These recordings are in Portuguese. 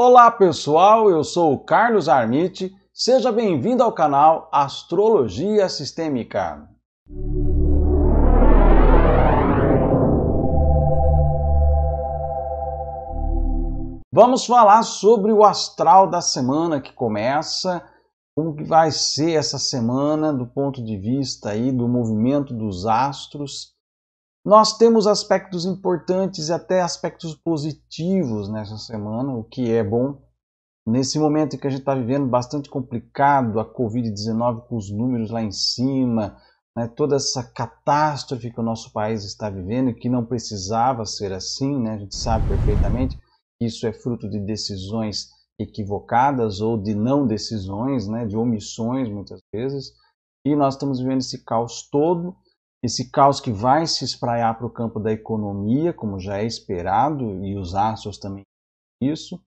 Olá pessoal, eu sou o Carlos Armite, seja bem-vindo ao canal Astrologia Sistêmica. Vamos falar sobre o astral da semana que começa, como que vai ser essa semana do ponto de vista aí do movimento dos astros nós temos aspectos importantes e até aspectos positivos nessa semana, o que é bom. Nesse momento em que a gente está vivendo bastante complicado, a Covid-19 com os números lá em cima, né, toda essa catástrofe que o nosso país está vivendo e que não precisava ser assim, né, a gente sabe perfeitamente que isso é fruto de decisões equivocadas ou de não decisões, né, de omissões muitas vezes, e nós estamos vivendo esse caos todo esse caos que vai se espraiar para o campo da economia, como já é esperado, e os astros também isso.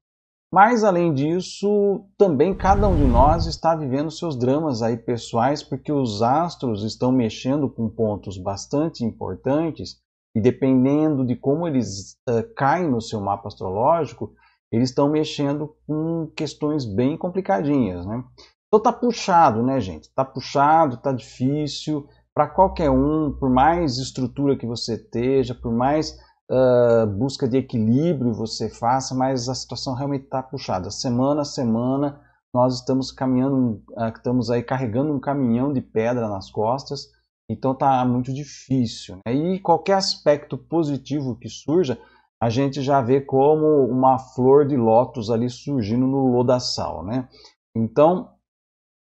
Mas além disso, também cada um de nós está vivendo seus dramas aí pessoais, porque os astros estão mexendo com pontos bastante importantes e dependendo de como eles uh, caem no seu mapa astrológico, eles estão mexendo com questões bem complicadinhas, né? Então tá puxado, né, gente? Tá puxado, tá difícil para qualquer um, por mais estrutura que você esteja, por mais uh, busca de equilíbrio você faça, mas a situação realmente está puxada. Semana a semana nós estamos caminhando, uh, estamos aí carregando um caminhão de pedra nas costas, então está muito difícil. Né? E qualquer aspecto positivo que surja, a gente já vê como uma flor de lótus ali surgindo no lodaçal, né? Então,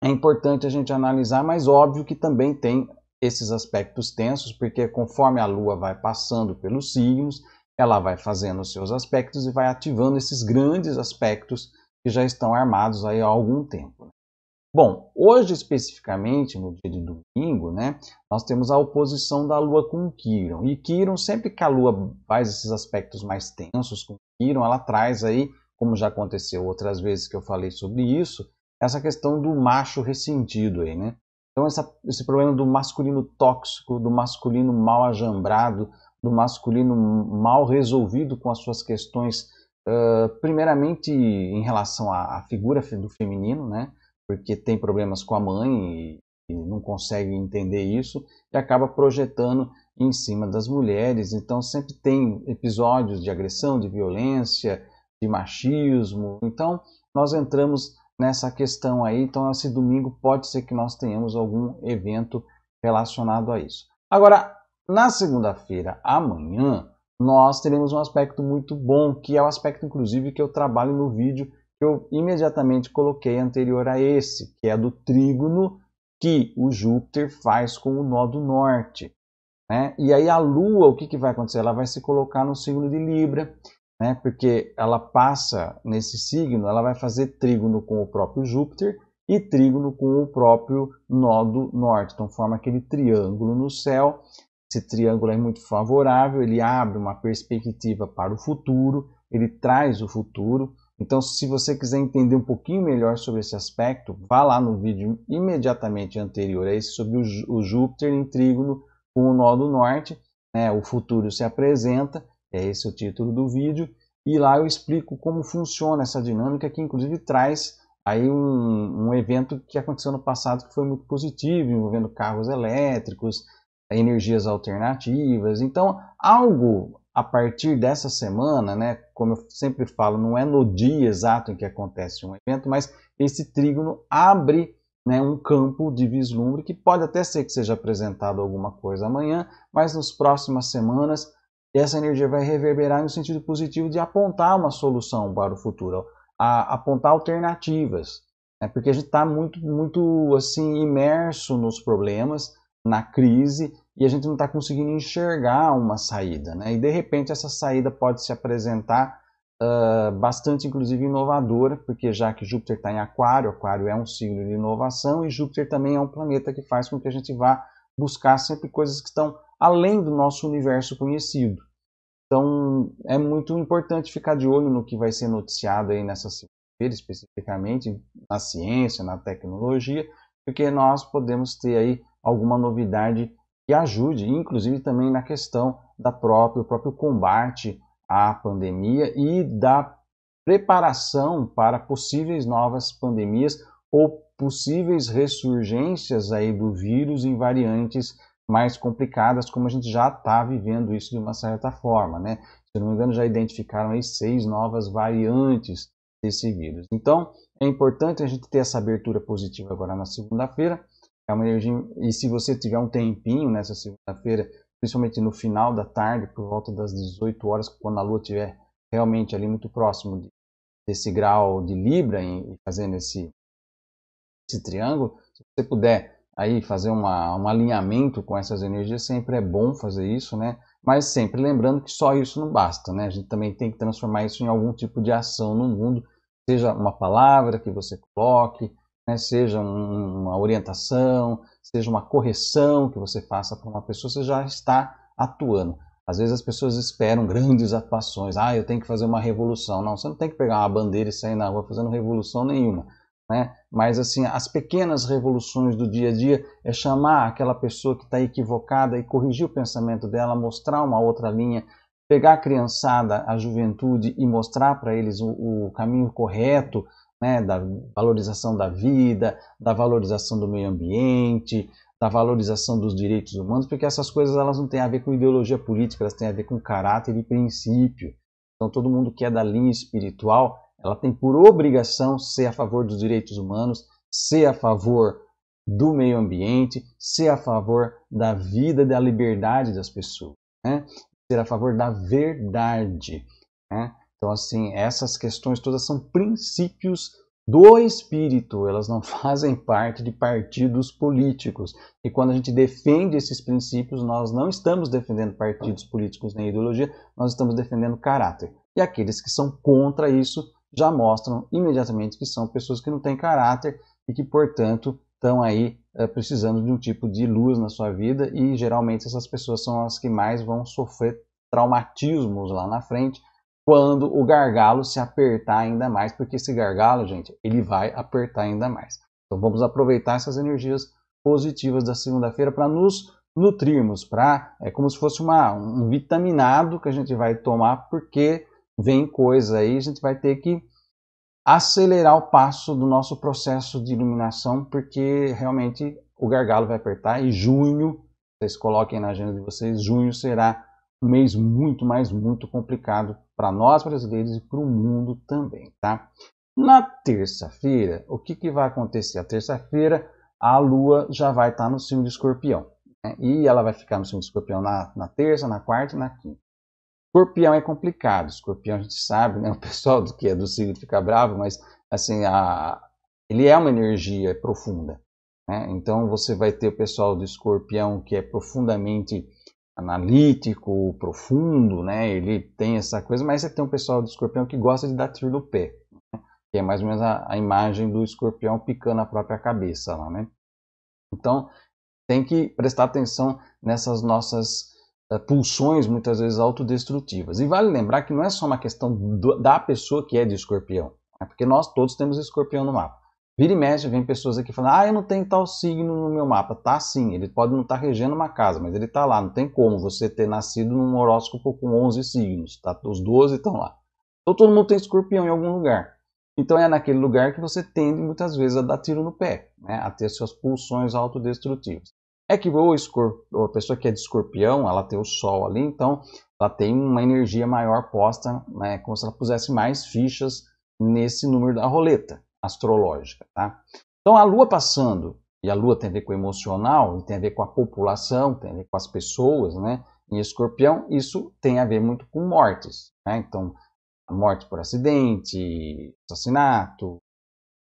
é importante a gente analisar, mas óbvio que também tem esses aspectos tensos, porque conforme a Lua vai passando pelos signos, ela vai fazendo os seus aspectos e vai ativando esses grandes aspectos que já estão armados aí há algum tempo. Né? Bom, hoje especificamente, no dia de domingo, né, nós temos a oposição da Lua com Quirón E Quirón sempre que a Lua faz esses aspectos mais tensos com Quirón ela traz aí, como já aconteceu outras vezes que eu falei sobre isso, essa questão do macho ressentido aí, né? Então essa, esse problema do masculino tóxico, do masculino mal ajambrado, do masculino mal resolvido com as suas questões, uh, primeiramente em relação à, à, figura do feminino, né? Porque tem problemas com a mãe e, e não consegue entender isso e acaba projetando em cima das mulheres. Então sempre tem episódios de agressão, de violência, de machismo. Então nós entramos nessa questão aí. Então, esse domingo pode ser que nós tenhamos algum evento relacionado a isso. Agora, na segunda-feira, amanhã, nós teremos um aspecto muito bom, que é o aspecto, inclusive, que eu trabalho no vídeo que eu imediatamente coloquei anterior a esse, que é do trígono que o Júpiter faz com o nó do norte. Né? E aí a Lua, o que, que vai acontecer? Ela vai se colocar no signo de Libra né? porque ela passa nesse signo, ela vai fazer trígono com o próprio Júpiter e trígono com o próprio nodo norte. Então forma aquele triângulo no céu. Esse triângulo é muito favorável, ele abre uma perspectiva para o futuro, ele traz o futuro. Então, se você quiser entender um pouquinho melhor sobre esse aspecto, vá lá no vídeo imediatamente anterior a esse sobre o Júpiter em trígono com o nó do norte. Né? O futuro se apresenta é esse o título do vídeo. E lá eu explico como funciona essa dinâmica que inclusive traz aí um, um evento que aconteceu no passado que foi muito positivo, envolvendo carros elétricos, energias alternativas. Então, algo a partir dessa semana, né, como eu sempre falo, não é no dia exato em que acontece um evento, mas esse trígono abre né, um campo de vislumbre que pode até ser que seja apresentado alguma coisa amanhã, mas nas próximas semanas e essa energia vai reverberar no sentido positivo de apontar uma solução para o futuro, apontar alternativas. Né? Porque a gente está muito, muito assim, imerso nos problemas, na crise, e a gente não está conseguindo enxergar uma saída. Né? E de repente essa saída pode se apresentar uh, bastante, inclusive, inovadora, porque já que Júpiter está em Aquário, Aquário é um signo de inovação e Júpiter também é um planeta que faz com que a gente vá buscar sempre coisas que estão além do nosso universo conhecido. Então, é muito importante ficar de olho no que vai ser noticiado aí nessa segunda-feira, especificamente na ciência, na tecnologia, porque nós podemos ter aí alguma novidade que ajude, inclusive também na questão da própria, do próprio combate à pandemia e da preparação para possíveis novas pandemias ou possíveis ressurgências aí do vírus em variantes mais complicadas, como a gente já está vivendo isso de uma certa forma, né? Se não me engano, já identificaram aí seis novas variantes desse vírus. Então, é importante a gente ter essa abertura positiva agora na segunda-feira. É uma energia, e se você tiver um tempinho nessa segunda-feira, principalmente no final da tarde, por volta das 18 horas, quando a lua estiver realmente ali muito próximo de, desse grau de Libra e fazendo esse, esse triângulo, se você puder aí fazer uma, um alinhamento com essas energias, sempre é bom fazer isso, né? Mas sempre lembrando que só isso não basta, né? A gente também tem que transformar isso em algum tipo de ação no mundo, seja uma palavra que você coloque, né? seja um, uma orientação, seja uma correção que você faça para uma pessoa, você já está atuando. Às vezes as pessoas esperam grandes atuações. Ah, eu tenho que fazer uma revolução. Não, você não tem que pegar uma bandeira e sair na rua fazendo revolução nenhuma. Né? Mas assim, as pequenas revoluções do dia a dia é chamar aquela pessoa que está equivocada e corrigir o pensamento dela, mostrar uma outra linha, pegar a criançada, a juventude e mostrar para eles o, o, caminho correto, né? Da valorização da vida, da valorização do meio ambiente, da valorização dos direitos humanos, porque essas coisas elas não têm a ver com ideologia política, elas têm a ver com caráter e princípio. Então todo mundo que é da linha espiritual ela tem por obrigação ser a favor dos direitos humanos, ser a favor do meio ambiente, ser a favor da vida e da liberdade das pessoas, né? ser a favor da verdade. Né? Então, assim, essas questões todas são princípios do espírito, elas não fazem parte de partidos políticos. E quando a gente defende esses princípios, nós não estamos defendendo partidos políticos nem ideologia, nós estamos defendendo caráter. E aqueles que são contra isso já mostram imediatamente que são pessoas que não têm caráter e que, portanto, estão aí é, precisando de um tipo de luz na sua vida e geralmente essas pessoas são as que mais vão sofrer traumatismos lá na frente quando o gargalo se apertar ainda mais, porque esse gargalo, gente, ele vai apertar ainda mais. Então vamos aproveitar essas energias positivas da segunda-feira para nos nutrirmos, para é como se fosse uma, um vitaminado que a gente vai tomar porque vem coisa aí, a gente vai ter que acelerar o passo do nosso processo de iluminação, porque realmente o gargalo vai apertar e junho, vocês coloquem na agenda de vocês, junho será um mês muito, mais muito complicado para nós brasileiros e para o mundo também, tá? Na terça-feira, o que, que vai acontecer? A terça-feira, a Lua já vai estar tá no signo de Escorpião. Né? E ela vai ficar no signo de Escorpião na, na terça, na quarta e na quinta. Escorpião é complicado, escorpião a gente sabe, né? O pessoal do que é do signo fica bravo, mas assim, a... ele é uma energia profunda. Né? Então você vai ter o pessoal do escorpião que é profundamente analítico, profundo, né? Ele tem essa coisa, mas você tem um pessoal do escorpião que gosta de dar tiro no pé, né? que é mais ou menos a, a, imagem do escorpião picando a própria cabeça lá, né? Então tem que prestar atenção nessas nossas eh, pulsões muitas vezes autodestrutivas. E vale lembrar que não é só uma questão do, da pessoa que é de escorpião, é porque nós todos temos escorpião no mapa. Vira e mexe, vem pessoas aqui falando, ah, eu não tenho tal signo no meu mapa. Tá sim, ele pode não estar tá regendo uma casa, mas ele está lá. Não tem como você ter nascido num horóscopo com 11 signos, tá? Os 12 estão lá. Então todo mundo tem escorpião em algum lugar. Então é naquele lugar que você tende muitas vezes a dar tiro no pé, né? a ter suas pulsões autodestrutivas. É que o a pessoa que é de escorpião, ela tem o sol ali, então ela tem uma energia maior posta, né, como se ela pusesse mais fichas nesse número da roleta astrológica. Tá? Então a lua passando, e a lua tem a ver com o emocional, tem a ver com a população, tem a ver com as pessoas, né? Em escorpião, isso tem a ver muito com mortes, né? Então, morte por acidente, assassinato,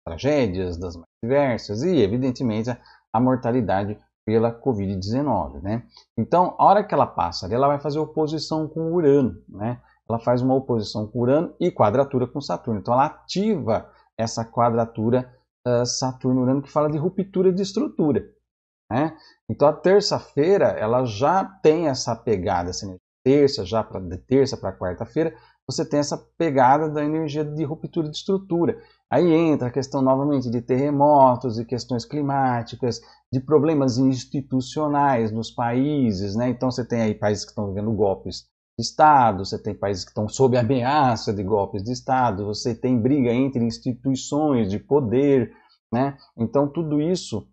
tragédias das mais diversas e, evidentemente, a mortalidade pela Covid-19, né? Então, a hora que ela passa ali, ela vai fazer oposição com Urano, né? Ela faz uma oposição com Urano e quadratura com Saturno. Então, ela ativa essa quadratura uh, Saturno-Urano que fala de ruptura de estrutura, né? Então, a terça-feira, ela já tem essa pegada, assim, né? Terça, já para terça para quarta-feira, você tem essa pegada da energia de ruptura de estrutura. Aí entra a questão novamente de terremotos e questões climáticas, de problemas institucionais nos países, né? Então você tem aí países que estão vivendo golpes de Estado, você tem países que estão sob ameaça de golpes de Estado, você tem briga entre instituições de poder, né? Então tudo isso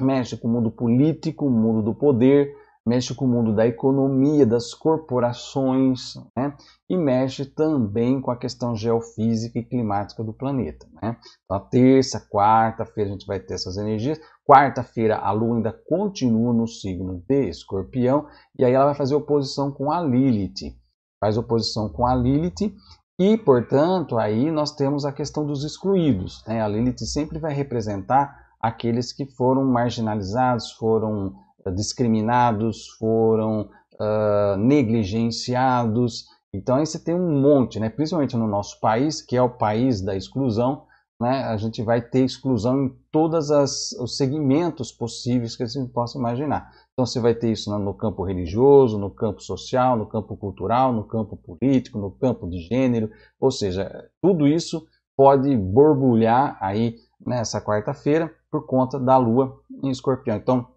mexe com o mundo político, o mundo do poder, mexe com o mundo da economia, das corporações, né? e mexe também com a questão geofísica e climática do planeta. Né? Então, terça, quarta-feira a gente vai ter essas energias. Quarta-feira a Lua ainda continua no signo de Escorpião, e aí ela vai fazer oposição com a Lilith. Faz oposição com a Lilith e, portanto, aí nós temos a questão dos excluídos. Né? A Lilith sempre vai representar aqueles que foram marginalizados, foram discriminados, foram uh, negligenciados. Então aí você tem um monte, né? principalmente no nosso país, que é o país da exclusão, né? a gente vai ter exclusão em todos os segmentos possíveis que a gente possa imaginar. Então você vai ter isso no campo religioso, no campo social, no campo cultural, no campo político, no campo de gênero, ou seja, tudo isso pode borbulhar aí nessa quarta-feira por conta da lua em escorpião. Então,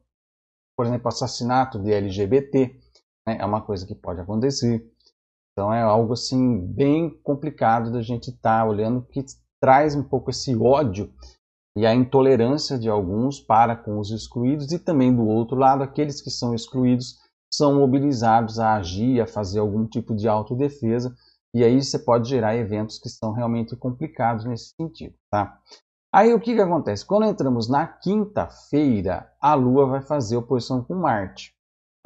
por exemplo, assassinato de LGBT, né? é uma coisa que pode acontecer. Então é algo assim bem complicado da gente estar tá olhando que traz um pouco esse ódio e a intolerância de alguns para com os excluídos e também do outro lado aqueles que são excluídos são mobilizados a agir, a fazer algum tipo de autodefesa e aí você pode gerar eventos que são realmente complicados nesse sentido, tá? Aí o que, que acontece? Quando entramos na quinta-feira, a Lua vai fazer oposição com Marte.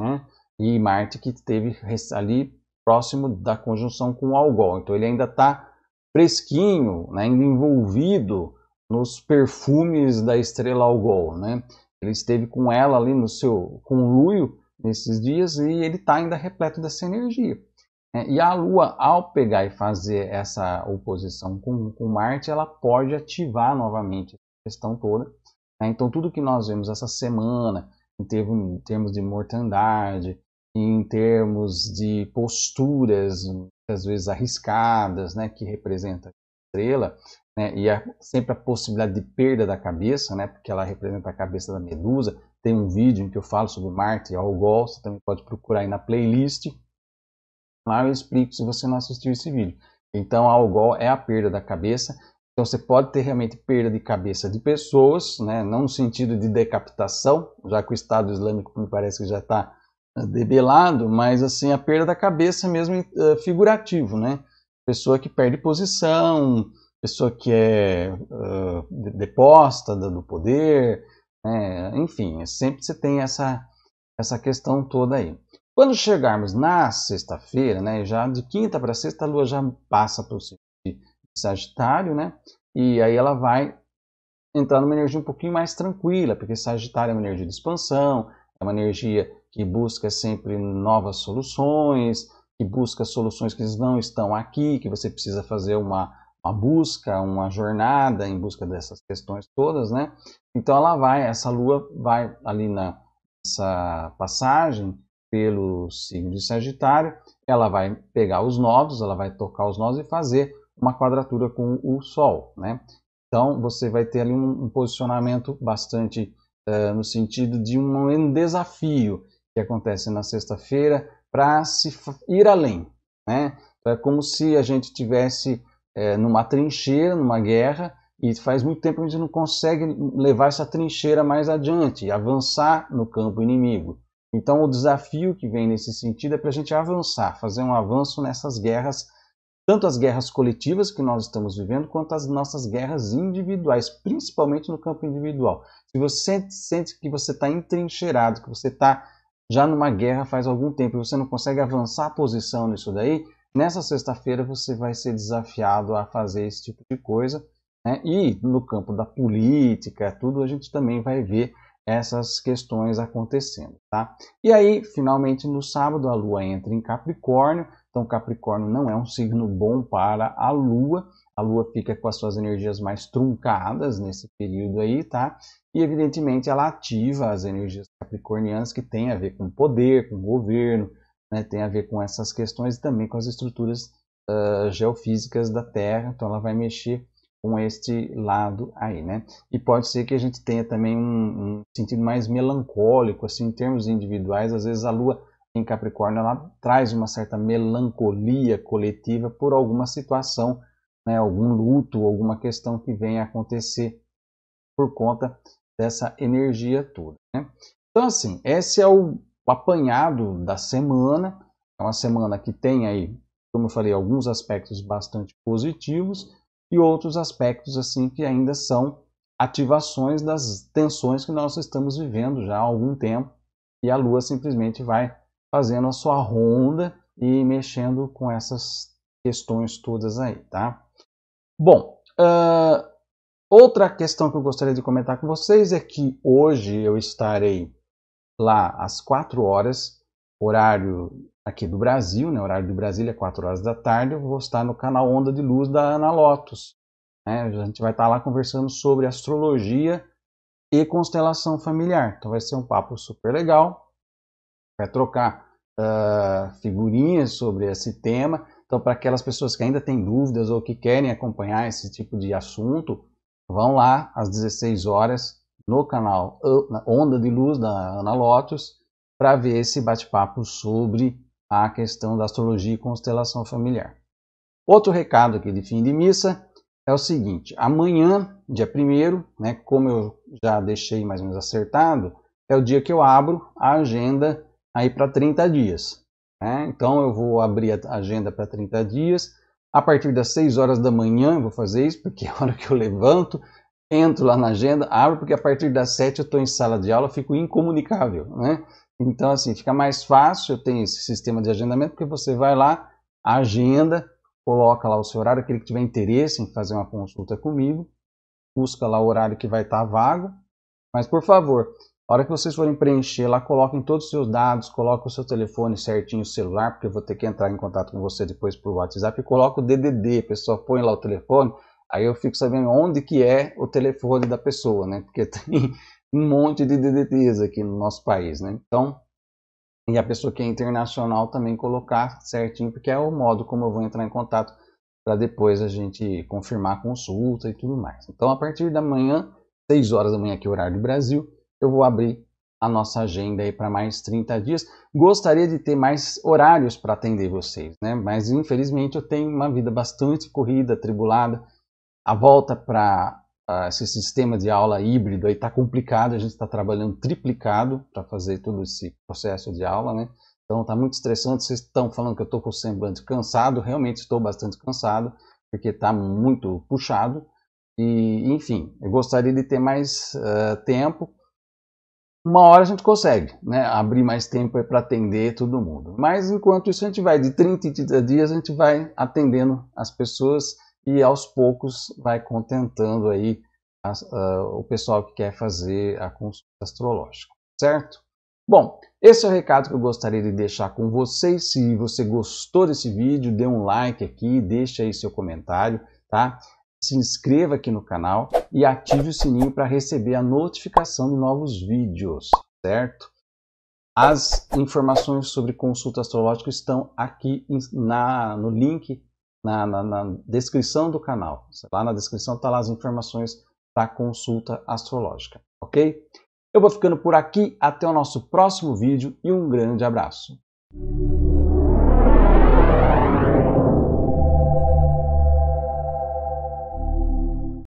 Né? E Marte que teve ali próximo da conjunção com o Algol. Então ele ainda está fresquinho, né? ainda envolvido nos perfumes da estrela Algol. Né? Ele esteve com ela ali no seu conluio nesses dias e ele está ainda repleto dessa energia. Né? E a Lua, ao pegar e fazer essa oposição com, com Marte, ela pode ativar novamente a questão toda. Né? Então, tudo que nós vemos essa semana, em termos, em termos de mortandade, em termos de posturas, muitas vezes arriscadas, né? que representa a estrela, né? e a, sempre a possibilidade de perda da cabeça, né? porque ela representa a cabeça da medusa. Tem um vídeo em que eu falo sobre Marte e Algol, você também pode procurar aí na playlist Lá eu explico se você não assistiu esse vídeo. Então, a algol é a perda da cabeça. Então, você pode ter realmente perda de cabeça de pessoas, né? não no sentido de decapitação, já que o Estado Islâmico me parece que já está ah, debelado, mas assim, a perda da cabeça mesmo uh, figurativo, né? Pessoa que perde posição, pessoa que é uh, deposta do poder, né? enfim, sempre você tem essa, essa questão toda aí. Quando chegarmos na sexta-feira, né, já de quinta para sexta, a lua já passa para o signo de Sagitário, né? E aí ela vai entrar numa energia um pouquinho mais tranquila, porque Sagitário é uma energia de expansão, é uma energia que busca sempre novas soluções, que busca soluções que não estão aqui, que você precisa fazer uma, uma busca, uma jornada em busca dessas questões todas, né? Então ela vai, essa lua vai ali na essa passagem pelo signo de Sagitário, ela vai pegar os nós, ela vai tocar os nós e fazer uma quadratura com o Sol. Né? Então você vai ter ali um, um posicionamento bastante uh, no sentido de um, um desafio que acontece na sexta-feira para se ir além. Né? Então, é como se a gente tivesse eh, numa trincheira, numa guerra, e faz muito tempo que a gente não consegue levar essa trincheira mais adiante, avançar no campo inimigo. Então, o desafio que vem nesse sentido é para a gente avançar, fazer um avanço nessas guerras, tanto as guerras coletivas que nós estamos vivendo, quanto as nossas guerras individuais, principalmente no campo individual. Se você sente que você está entrincheirado, que você está já numa guerra faz algum tempo e você não consegue avançar a posição nisso daí, nessa sexta-feira você vai ser desafiado a fazer esse tipo de coisa. Né? E no campo da política, tudo, a gente também vai ver essas questões acontecendo, tá? E aí, finalmente, no sábado, a Lua entra em Capricórnio. Então, Capricórnio não é um signo bom para a Lua. A Lua fica com as suas energias mais truncadas nesse período aí, tá? E, evidentemente, ela ativa as energias capricornianas que tem a ver com poder, com governo, né? tem a ver com essas questões e também com as estruturas uh, geofísicas da Terra. Então, ela vai mexer com este lado aí, né? E pode ser que a gente tenha também um, um, sentido mais melancólico, assim, em termos individuais. Às vezes a Lua em Capricórnio ela traz uma certa melancolia coletiva por alguma situação, né? Algum luto, alguma questão que venha a acontecer por conta dessa energia toda, né? Então assim, esse é o, o apanhado da semana. É uma semana que tem aí, como eu falei, alguns aspectos bastante positivos e outros aspectos assim que ainda são ativações das tensões que nós estamos vivendo já há algum tempo e a Lua simplesmente vai fazendo a sua ronda e mexendo com essas questões todas aí, tá? Bom, uh, outra questão que eu gostaria de comentar com vocês é que hoje eu estarei lá às 4 horas, horário aqui do Brasil, né, horário de Brasília, é 4 horas da tarde, eu vou estar no canal Onda de Luz da Ana Lotus. Né? A gente vai estar lá conversando sobre astrologia e constelação familiar. Então vai ser um papo super legal. Vai trocar uh, figurinhas sobre esse tema. Então, para aquelas pessoas que ainda têm dúvidas ou que querem acompanhar esse tipo de assunto, vão lá às 16 horas no canal ah, Onda de Luz da Ana Lotus para ver esse bate-papo sobre a questão da astrologia e constelação familiar. Outro recado aqui de fim de missa é o seguinte: amanhã, dia 1, né, como eu já deixei mais ou menos acertado, é o dia que eu abro a agenda aí para 30 dias. Né? Então eu vou abrir a agenda para 30 dias. A partir das 6 horas da manhã eu vou fazer isso, porque é a hora que eu levanto, entro lá na agenda, abro, porque a partir das 7 eu estou em sala de aula, fico incomunicável. Né? Então, assim, fica mais fácil, ter esse sistema de agendamento, porque você vai lá, agenda, coloca lá o seu horário, aquele que tiver interesse em fazer uma consulta comigo, busca lá o horário que vai estar tá vago, mas por favor, a hora que vocês forem preencher lá, coloquem todos os seus dados, coloquem o seu telefone certinho, o celular, porque eu vou ter que entrar em contato com você depois por WhatsApp, e coloca o DDD, pessoal, pessoa põe lá o telefone, aí eu fico sabendo onde que é o telefone da pessoa, né? Porque tem um monte de DDTs aqui no nosso país, né? Então, e a pessoa que é internacional também colocar certinho, porque é o modo como eu vou entrar em contato para depois a gente confirmar a consulta e tudo mais. Então, a partir da manhã, 6 horas da manhã aqui, é horário do Brasil, eu vou abrir a nossa agenda aí para mais 30 dias. Gostaria de ter mais horários para atender vocês, né? Mas infelizmente eu tenho uma vida bastante corrida, tribulada. A volta para ah, esse sistema de aula híbrido aí está complicado, a gente está trabalhando triplicado para fazer todo esse processo de aula, né? Então está muito estressante, vocês estão falando que eu estou com o semblante cansado, realmente estou bastante cansado, porque está muito puxado. E, enfim, eu gostaria de ter mais uh, tempo. Uma hora a gente consegue, né? Abrir mais tempo para atender todo mundo. Mas enquanto isso, a gente vai de 30 em 30 dias, a gente vai atendendo as pessoas e aos poucos vai contentando aí a, a, ah, o pessoal que quer fazer a consulta astrológica, certo? Bom, esse é o recado que eu gostaria de deixar com vocês. Se você gostou desse vídeo, dê um like aqui, deixe aí seu comentário, tá? Se inscreva aqui no canal e ative o sininho para receber a notificação de novos vídeos, certo? As informações sobre consulta astrológica estão aqui na, no link na, na, na descrição do canal. Lá na descrição está lá as informações para consulta astrológica, ok? Eu vou ficando por aqui, até o nosso próximo vídeo e um grande abraço.